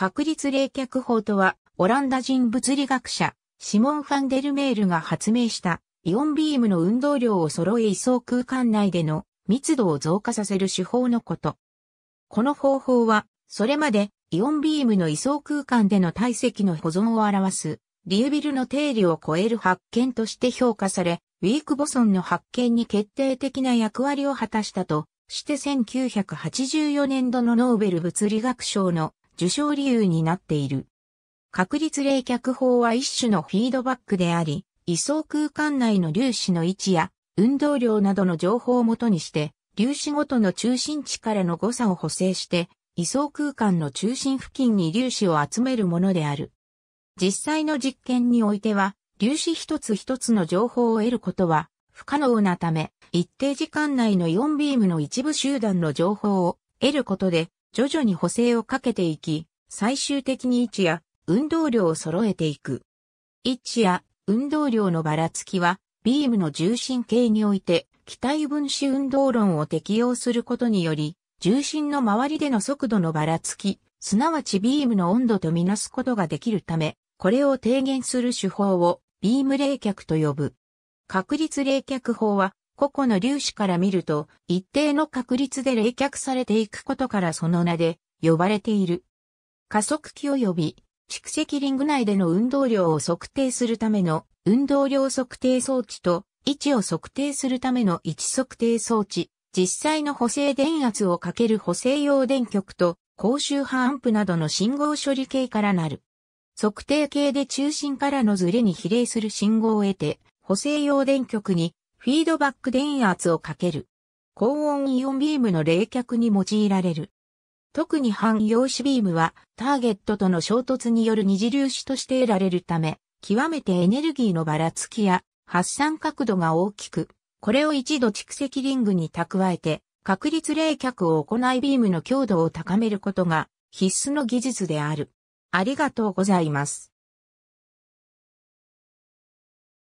確率冷却法とは、オランダ人物理学者、シモン・ファンデルメールが発明した、イオンビームの運動量を揃え位相空間内での密度を増加させる手法のこと。この方法は、それまでイオンビームの位相空間での体積の保存を表す、リュービルの定理を超える発見として評価され、ウィークボソンの発見に決定的な役割を果たしたとして1984年度のノーベル物理学賞の受賞理由になっている。確率冷却法は一種のフィードバックであり、位相空間内の粒子の位置や運動量などの情報をもとにして、粒子ごとの中心地からの誤差を補正して、位相空間の中心付近に粒子を集めるものである。実際の実験においては、粒子一つ一つの情報を得ることは不可能なため、一定時間内の4ビームの一部集団の情報を得ることで、徐々に補正をかけていき、最終的に位置や運動量を揃えていく。位置や運動量のばらつきは、ビームの重心系において、機体分子運動論を適用することにより、重心の周りでの速度のばらつき、すなわちビームの温度とみなすことができるため、これを低減する手法をビーム冷却と呼ぶ。確率冷却法は個々の粒子から見ると、一定の確率で冷却されていくことからその名で呼ばれている。加速器及び蓄積リング内での運動量を測定するための運動量測定装置と位置を測定するための位置測定装置、実際の補正電圧をかける補正用電極と高周波アンプなどの信号処理系からなる。測定系で中心からのズレに比例する信号を得て、補正用電極にフィードバック電圧をかける。高温イオンビームの冷却に用いられる。特に反陽子ビームはターゲットとの衝突による二次粒子として得られるため、極めてエネルギーのばらつきや発散角度が大きく、これを一度蓄積リングに蓄えて、確率冷却を行いビームの強度を高めることが必須の技術である。ありがとうございます。